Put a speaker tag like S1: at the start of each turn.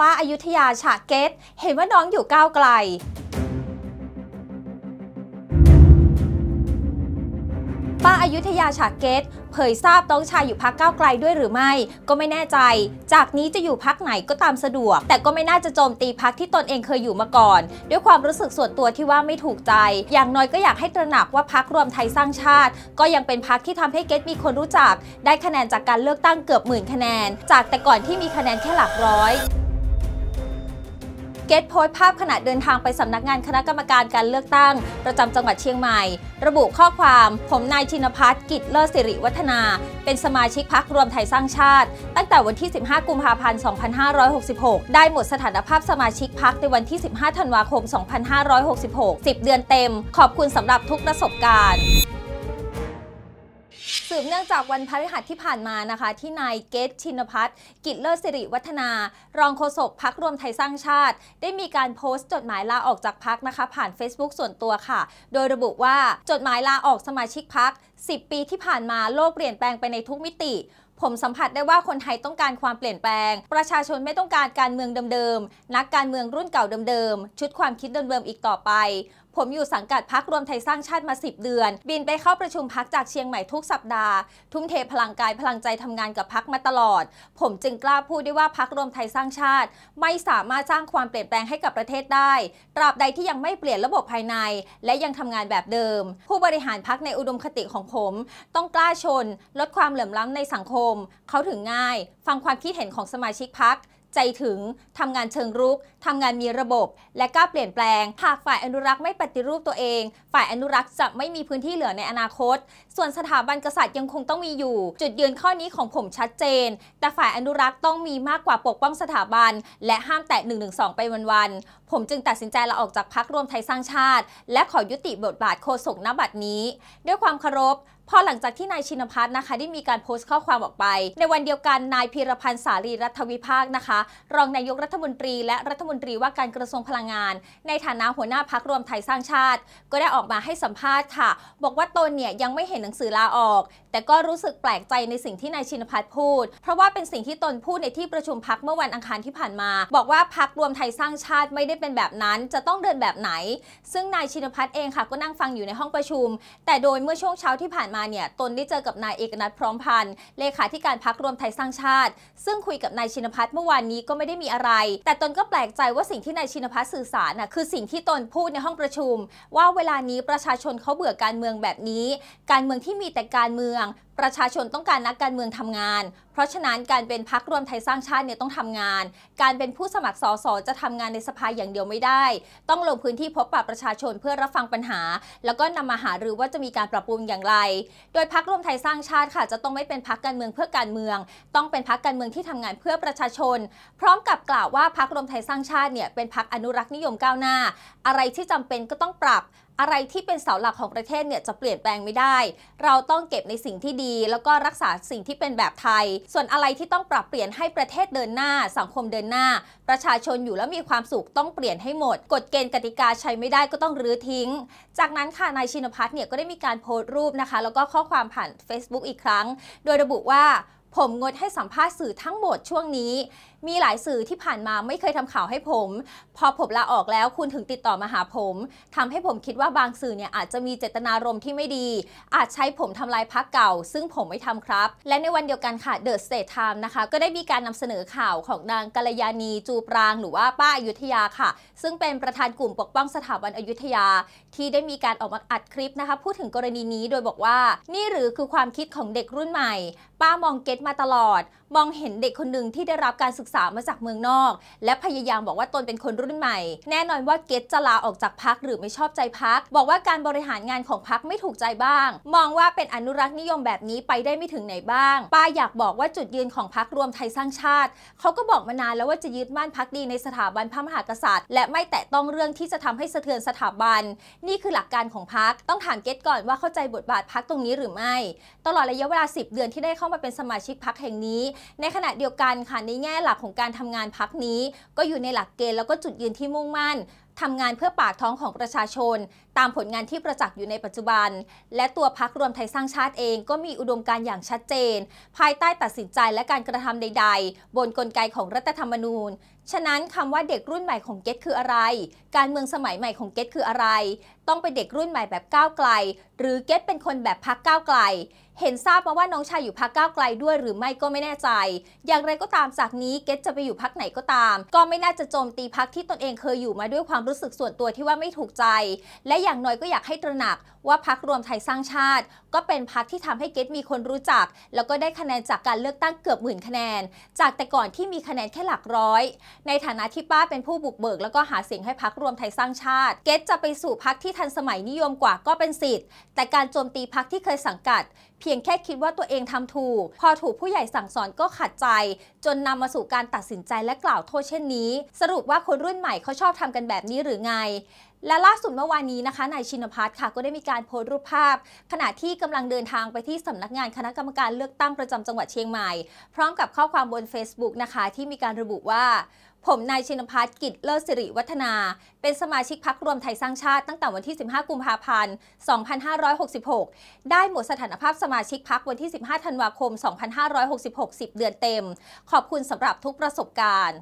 S1: ป้าอายุทยาฉะเกต เห็นว่าน้องอยู่ก้าวไกล ป้าอายุทยาฉากเกต เผยทราบต้องชายอยู่พักก้าวไกลด้วยหรือไม่ ก็ไม่แน่ใจ จากนี้จะอยู่พักไหนก็ตามสะดวก แต่ก็ไม่น่าจะโจมตีพักที่ตนเองเคยอยู่มาก่อน ด้วยความรู้สึกส่วนตัวที่ว่าไม่ถูกใจ อย่างน้อยก็อยากให้ตระหนักว่าพักรวมไทยสร้างชาติ ก็ยังเป็นพักที่ทำให้เกตมีคนรู้จัก ได้คะแนนจากการเลือกตั้งเกือบหมื่นคะแนน จากแต่ก่อนที่มีคะแนนแค่หลักร้อยเกตโพสต์ภาพขณะเดินทางไปสำนักงานคณะกรรมการการเลือกตั้งประจำจังหวัดเชียงใหม่ ระบุข้อความผมนายชินพัฒน์กิจเลิศสิริวัฒนา เป็นสมาชิกพักรวมไทยสร้างชาติ ตั้งแต่วันที่ 15 กุมภาพันธ์ 2566 ได้หมดสถานภาพสมาชิกพักในวันที่ 15 ธันวาคม 2566 10 เดือนเต็ม ขอบคุณสำหรับทุกประสบการณ์ืบเนื่องจากวันพฤหัสที่ผ่านมานะคะ ที่นายเกตชินพัฒน์กิจเลิศสิริวัฒนา รองโฆษกพักรวมไทยสร้างชาติ ได้มีการโพสต์จดหมายลาออกจากพักนะคะ ผ่าน Facebook ส่วนตัวค่ะ โดยระบุว่าจดหมายลาออกสมาชิกพัก 10 ปีที่ผ่านมาโลกเปลี่ยนแปลงไปในทุกมิติ ผมสัมผัสได้ว่าคนไทยต้องการความเปลี่ยนแปลง ประชาชนไม่ต้องการการเมืองเดิมๆนักการเมืองรุ่นเก่าเดิมๆชุดความคิดเดิมๆอีกต่อไปผมอยู่สังกัดพักรวมไทยสร้างชาติมา10เดือน บินไปเข้าประชุมพักจากเชียงใหม่ ทุกสัปดาห์ทุ่มเทพลังกายพลังใจทำงานกับพักมาตลอด ผมจึงกล้าพูดได้ว่าพักรวมไทยสร้างชาติ ไม่สามารถสร้างความเปลี่ยนแปลงให้กับประเทศได้ตราบใดที่ยังไม่เปลี่ยนระบบภายในและยังทำงานแบบเดิม ผู้บริหารพักในอุดมคติของผม ต้องกล้าชน ลดความเหลื่อมล้ำในสังคม เขาถึงง่าย ฟังความคิดเห็นของสมาชิกพักใจถึง ทำงานเชิงรุกทำงานมีระบบ และกล้าเปลี่ยนแปลงหากฝ่ายอนุรักษ์ไม่ปฏิรูปตัวเอง ฝ่ายอนุรักษ์จะไม่มีพื้นที่เหลือในอนาคต ส่วนสถาบันกษัตริย์ยังคงต้องมีอยู่ จุดยืนข้อนี้ของผมชัดเจน แต่ฝ่ายอนุรักษ์ต้องมีมากกว่าปกป้องสถาบัน และห้ามแตะ1นึไปวันๆผมจึงตัดสินใจลาออกจากพักรวมไทยสร้างชาติ และขอยุติบทบาทโฆษกณบัตรนี้ ด้วยความเคารพพอหลังจากที่นายชินพัฒน์นะคะได้มีการโพสต์ข้อความออกไป ในวันเดียวกันนายพีรพันธ์สารีรัฐวิภาคนะคะ รองนายกรัฐมนตรีและรัฐมนตรีว่าการกระทรวงพลังงาน ในฐานะหัวหน้าพักรวมไทยสร้างชาติ ก็ได้ออกมาให้สัมภาษณ์ค่ะ บอกว่าตนเนี่ยยังไม่เห็นหนังสือลาออกแต่ก็รู้สึกแปลกใจในสิ่งที่นายชินพัฒน์พูด เพราะว่าเป็นสิ่งที่ตนพูดในที่ประชุมพักเมื่อวันอังคารที่ผ่านมา บอกว่าพักรวมไทยสร้างชาติไม่ได้เป็นแบบนั้น จะต้องเดินแบบไหน ซึ่งนายชินพัฒน์เองค่ะก็นั่งฟังอยู่ในห้องประชุม แต่โดยเมื่อช่วงเช้าที่ผ่านมาเนี่ยตนได้เจอกับนายเอกนัทพร้อมพันธ์ เลขาธิการพักรวมไทยสร้างชาติ ซึ่งคุยกับนายชินพัฒน์เมื่อวานนี้ก็ไม่ได้มีอะไร แต่ตนก็แปลกใจว่าสิ่งที่นายชินพัฒน์สื่อสารน่ะคือสิ่งที่ตนพูดในห้องประชุม ว่าเวลานี้ประชาชนเขาเบื่อการเมืองแบบนี้ การเมืองที่มีแต่การเมือง ประชาชนต้องการนักการเมืองทำงานเพราะฉะนั้นการเป็นพักรวมไทยสร้างชาติเนี่ยต้องทำงาน การเป็นผู้สมัครสสจะทำงานในสภาอย่างเดียวไม่ได้ ต้องลงพื้นที่พบปะประชาชนเพื่อรับฟังปัญหา แล้วก็นำมาหารือว่าจะมีการปรับปรุงอย่างไร โดยพักรวมไทยสร้างชาติค่ะจะต้องไม่เป็นพักการเมืองเพื่อการเมือง ต้องเป็นพักการเมืองที่ทำงานเพื่อประชาชน พร้อมกับกล่าวว่าพักรวมไทยสร้างชาติเนี่ยเป็นพักอนุรักษ์นิยมก้าวหน้า อะไรที่จำเป็นก็ต้องปรับอะไรที่เป็นเสาหลักของประเทศเนี่ยจะเปลี่ยนแปลงไม่ได้ เราต้องเก็บในสิ่งที่ดี แล้วก็รักษาสิ่งที่เป็นแบบไทย ส่วนอะไรที่ต้องปรับเปลี่ยนให้ประเทศเดินหน้าสังคมเดินหน้า ประชาชนอยู่แล้วมีความสุขต้องเปลี่ยนให้หมด กฎเกณฑ์กติกาใช้ไม่ได้ก็ต้องรื้อทิ้ง จากนั้นค่ะนายชินพัฒน์เนี่ยก็ได้มีการโพสต์รูปนะคะ แล้วก็ข้อความผ่าน Facebook อีกครั้ง โดยระบุว่าผมงดให้สัมภาษณ์สื่อทั้งหมดช่วงนี้มีหลายสื่อที่ผ่านมาไม่เคยทำข่าวให้ผม พอผมลาออกแล้วคุณถึงติดต่อมาหาผม ทำให้ผมคิดว่าบางสื่อเนี่ยอาจจะมีเจตนารมณ์ที่ไม่ดี อาจใช้ผมทำลายพักเก่าซึ่งผมไม่ทำครับ และในวันเดียวกันค่ะเดอะสเตทไทม์นะคะก็ได้มีการนำเสนอข่าวของนางกัลยาณี จูปราง หรือว่าป้าอายุทยาค่ะ ซึ่งเป็นประธานกลุ่มปกป้องสถาบันอายุทยาที่ได้มีการออกมาอัดคลิปนะคะพูดถึงกรณีนี้โดยบอกว่า นี่หรือคือความคิดของเด็กรุ่นใหม่ ป้ามองเก็ตมาตลอด มองเห็นเด็กคนหนึ่งที่ได้รับการศึกษาสามาจากเมืองนอก และพยายามบอกว่าตนเป็นคนรุ่นใหม่แน่นอนว่าเกตจะลาออกจากพักหรือไม่ชอบใจพัก บอกว่าการบริหารงานของพักไม่ถูกใจบ้าง มองว่าเป็นอนุรักษ์นิยมแบบนี้ไปได้ไม่ถึงไหนบ้าง ป้าอยากบอกว่าจุดยืนของพักรวมไทยสร้างชาติ เขาก็บอกมานาน แล้วว่าจะยึดมั่นพักดีในสถาบันพระมหากษัตริย์และไม่แตะต้องเรื่องที่จะทำให้สะเทือนสถาบัน นี่คือหลักการของพักต้องถามเกตก่อนว่าเข้าใจบทบาทพักตรงนี้หรือไม่ ตลอดระยะเวลา10 เดือนที่ได้เข้ามาเป็นสมาชิกพักแห่งนี้ ในขณะเดียวกันค่ะในแง่หลักของการทำงานพักนี้ก็อยู่ในหลักเกณฑ์แล้วก็จุดยืนที่มุ่งมั่นทำงานเพื่อปากท้องของประชาชน ตามผลงานที่ประจักษ์อยู่ในปัจจุบัน และตัวพักรวมไทยสร้างชาติเอง ก็มีอุดมการอย่างชัดเจน ภายใต้ตัดสินใจและการกระทำใดๆ บนกลไกของรัฐธรรมนูญฉะนั้นคำว่าเด็กรุ่นใหม่ของเกตคืออะไร การเมืองสมัยใหม่ของเกตคืออะไร ต้องเป็นเด็กรุ่นใหม่แบบก้าวไกล หรือเกตเป็นคนแบบพักก้าวไกล เห็นทราบมาว่าน้องชายอยู่พักก้าวไกลด้วยหรือไม่ก็ไม่แน่ใจ อย่างไรก็ตามจากนี้เกตจะไปอยู่พักไหนก็ตาม ก็ไม่น่าจะโจมตีพักที่ตนเองเคยอยู่มาด้วยความรู้สึกส่วนตัวที่ว่าไม่ถูกใจ และอย่างน้อยก็อยากให้ตระหนักว่าพักรวมไทยสร้างชาติ ก็เป็นพักที่ทำให้เกตมีคนรู้จัก แล้วก็ได้คะแนนจากการเลือกตั้งเกือบหมื่นคะแนน จากแต่ก่อนที่มีคะแนนแค่หลักร้อย ในฐานะที่ป้าเป็นผู้บุกเบิก แล้วก็หาเสียงให้พักรวมไทยสร้างชาติเกตจะไปสู่พักที่ทันสมัยนิยมกว่าก็เป็นสิทธิ์แต่การโจมตีพักที่เคยสังกัด เพียงแค่คิดว่าตัวเองทำถูก พอถูกผู้ใหญ่สั่งสอนก็ขัดใจ จนนำมาสู่การตัดสินใจและกล่าวโทษเช่นนี้ สรุปว่าคนรุ่นใหม่เขาชอบทำกันแบบนี้หรือไงและล่าสุดเมื่อวานนี้นะคะนายชินพัฒน์ค่ะก็ได้มีการโพสต์รูปภาพ ขณะที่กำลังเดินทางไปที่สำนักงานคณะกรรมการเลือกตั้งประจำจังหวัดเชียงใหม่ พร้อมกับข้อความบน Facebook นะคะที่มีการระบุว่า ผมนายชินพัฒน์กิจเลิศสิริวัฒนา เป็นสมาชิกพักรวมไทยสร้างชาติตั้งแต่วันที่ 15กุมภาพันธ์2566 ได้หมดสถานภาพสมาชิกพักวันที่ 15ธันวาคม 2566 10เดือนเต็ม ขอบคุณสำหรับทุกประสบการณ์